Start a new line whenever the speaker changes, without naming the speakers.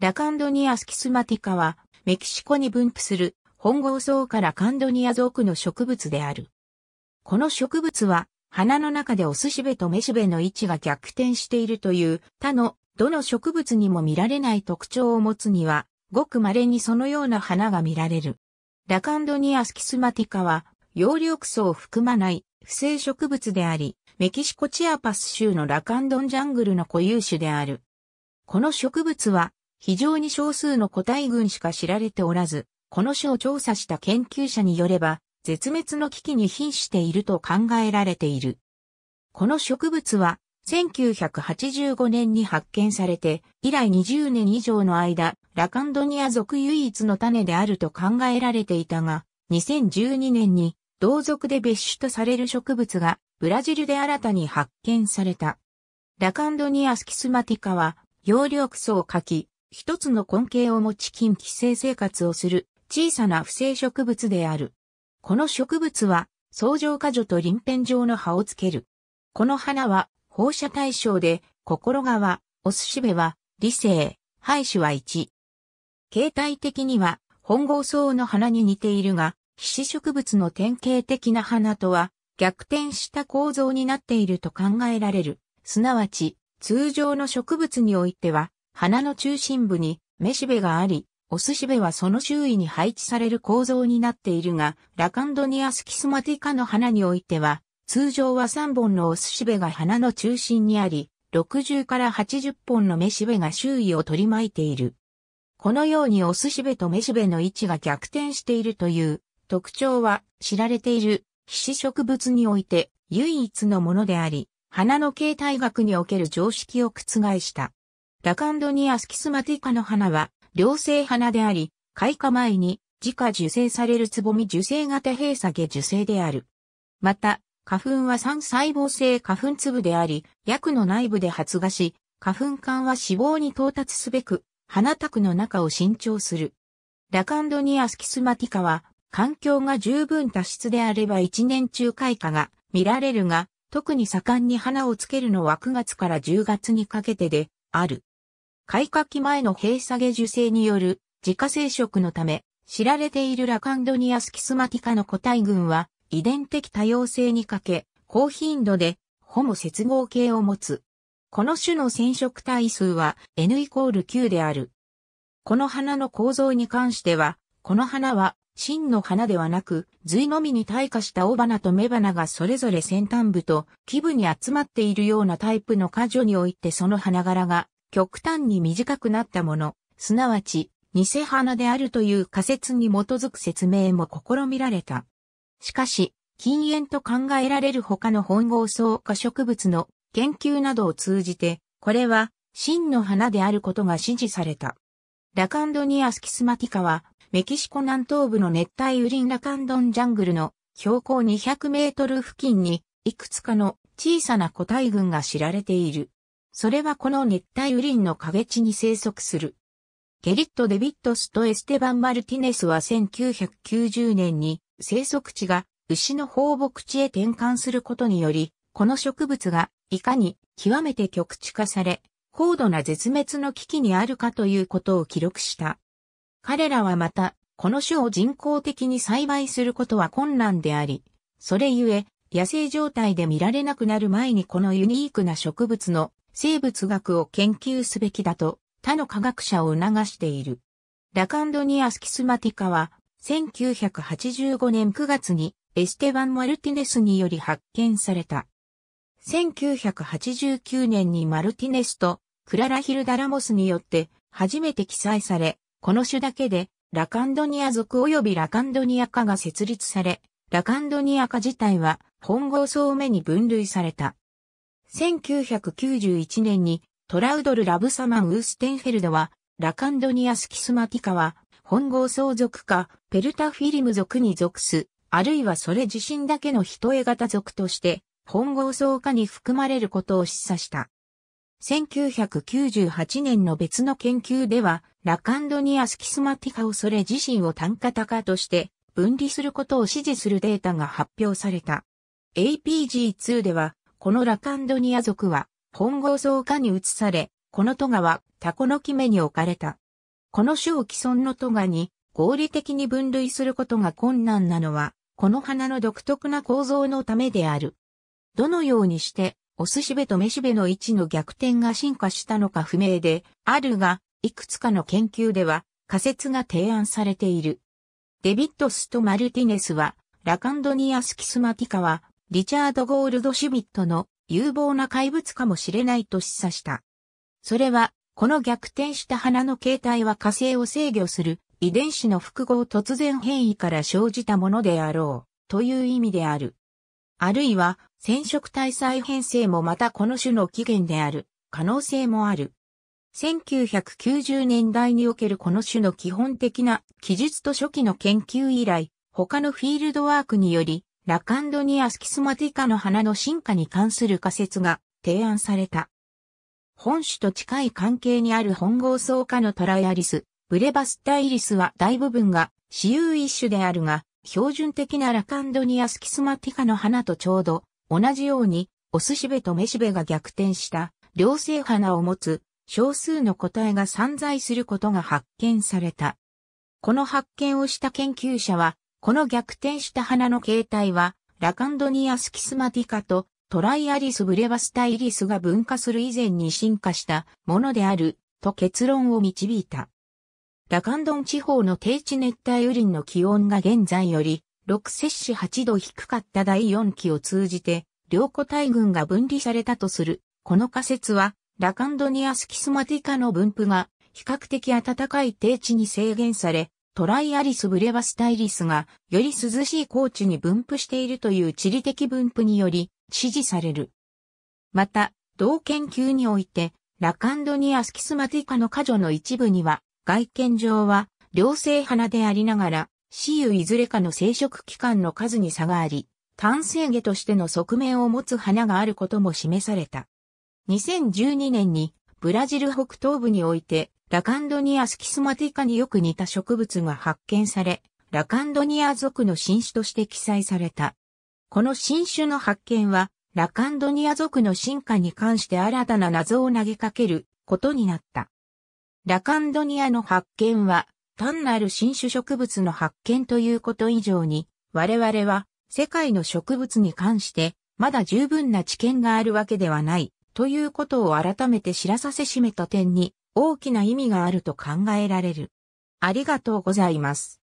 ラカンドニアスキスマティカは、メキシコに分布する本郷草からカンドニア属の植物である。この植物は、花の中でオスしべとメしべの位置が逆転しているという他のどの植物にも見られない特徴を持つには、ごく稀にそのような花が見られる。ラカンドニアスキスマティカは、葉緑素を含まない不正植物であり、メキシコチアパス州のラカンドンジャングルの固有種である。この植物は非常に少数の個体群しか知られておらず、この種を調査した研究者によれば、絶滅の危機に瀕していると考えられている。この植物は、1985年に発見されて、以来20年以上の間、ラカンドニア属唯一の種であると考えられていたが、2012年に同族で別種とされる植物がブラジルで新たに発見された。ラカンドニアスキスマティカは葉緑素を書き、一つの根茎を持ち近寄生生活をする小さな不正植物である。この植物は、相乗果樹と輪片状の葉をつける。この花は放射対象で、心側、おすしべは、理性、廃種は1。形態的には、本郷草の花に似ているが、皮脂植物の典型的な花とは、逆転した構造になっていると考えられる。すなわち、通常の植物においては、花の中心部にめしべがあり、おすしべはその周囲に配置される構造になっているが、ラカンドニアスキスマティカの花においては、通常は3本のおすしべが花の中心にあり、60から80本のめしべが周囲を取り巻いている。このようにおすしべとめしべの位置が逆転しているという特徴は知られている皮脂植物において唯一のものであり、花の形態学における常識を覆した。ラカンドニアスキスマティカの花は、両性花であり、開花前に自家受精されるつぼみ受精型閉鎖下受精である。また、花粉は3細胞性花粉粒であり、薬の内部で発芽し、花粉管は脂肪に到達すべく、花卓の中を伸長する。ラカンドニアスキスマティカは、環境が十分多湿であれば一年中開花が見られるが、特に盛んに花をつけるのは9月から10月にかけてで、ある。開花期前の閉鎖下受精による自家生殖のため、知られているラカンドニアスキスマティカの個体群は、遺伝的多様性に欠け、高頻度で、ホモ接合系を持つ。この種の染色体数は N イコール9である。この花の構造に関しては、この花は真の花ではなく、髄のみに退化した雄花と雌花がそれぞれ先端部と基部に集まっているようなタイプの果樹においてその花柄が極端に短くなったもの、すなわち、偽花であるという仮説に基づく説明も試みられた。しかし、禁煙と考えられる他の本合草化植物の研究などを通じて、これは真の花であることが支持された。ラカンドニアスキスマティカは、メキシコ南東部の熱帯雨林ラカンドンジャングルの標高200メートル付近に、いくつかの小さな個体群が知られている。それはこの熱帯雨林の影地に生息する。ゲリット・デビットスとエステバン・マルティネスは1990年に生息地が牛の放牧地へ転換することにより、この植物がいかに極めて極地化され、高度な絶滅の危機にあるかということを記録した。彼らはまた、この種を人工的に栽培することは困難であり、それゆえ、野生状態で見られなくなる前にこのユニークな植物の生物学を研究すべきだと他の科学者を促している。ラカンドニアスキスマティカは1985年9月にエステバン・マルティネスにより発見された。1989年にマルティネスとクララ・ヒルダ・ラモスによって初めて記載され、この種だけでラカンドニア族及びラカンドニア科が設立され、ラカンドニア科自体は本合層目に分類された。1991年にトラウドル・ラブサマン・ウーステンフェルドは、ラカンドニア・スキスマティカは、本郷相続か、ペルタフィリム族に属す、あるいはそれ自身だけの人絵型族として、本郷層化に含まれることを示唆した。1998年の別の研究では、ラカンドニア・スキスマティカをそれ自身を単価高として分離することを支持するデータが発表された。APG2 では、このラカンドニア族は、本郷草家に移され、この都はタコの木目に置かれた。この種を既存の都に合理的に分類することが困難なのは、この花の独特な構造のためである。どのようにして、オスシベとメシベの位置の逆転が進化したのか不明で、あるが、いくつかの研究では仮説が提案されている。デビットスとマルティネスは、ラカンドニアスキスマティカはリチャード・ゴールド・シュミットの有望な怪物かもしれないと示唆した。それは、この逆転した花の形態は火星を制御する遺伝子の複合突然変異から生じたものであろうという意味である。あるいは染色体再編成もまたこの種の起源である可能性もある。1990年代におけるこの種の基本的な記述と初期の研究以来、他のフィールドワークによりラカンドニアスキスマティカの花の進化に関する仮説が提案された。本種と近い関係にある本合草科のトライアリス、ブレバスタイリスは大部分が私有一種であるが、標準的なラカンドニアスキスマティカの花とちょうど同じように、オスシベとメシベが逆転した両性花を持つ少数の個体が散在することが発見された。この発見をした研究者はこの逆転した花の形態は、ラカンドニアスキスマティカとトライアリスブレバスタイリスが分化する以前に進化したものであると結論を導いた。ラカンドン地方の低地熱帯雨林の気温が現在より6摂氏8度低かった第4期を通じて両個体群が分離されたとする。この仮説はラカンドニアスキスマティカの分布が比較的暖かい低地に制限されトライアリスブレバスタイリスが、より涼しい高地に分布しているという地理的分布により、支持される。また、同研究において、ラカンドニアスキスマティカの果剰の一部には、外見上は、両性花でありながら、死ゆいずれかの生殖期間の数に差があり、単性下としての側面を持つ花があることも示された。2012年にブラジル北東部においてラカンドニアスキスマティカによく似た植物が発見され、ラカンドニア属の新種として記載された。この新種の発見は、ラカンドニア属の進化に関して新たな謎を投げかけることになった。ラカンドニアの発見は、単なる新種植物の発見ということ以上に、我々は世界の植物に関してまだ十分な知見があるわけではないということを改めて知らさせしめた点に大きな意味があると考えられる。ありがとうございます。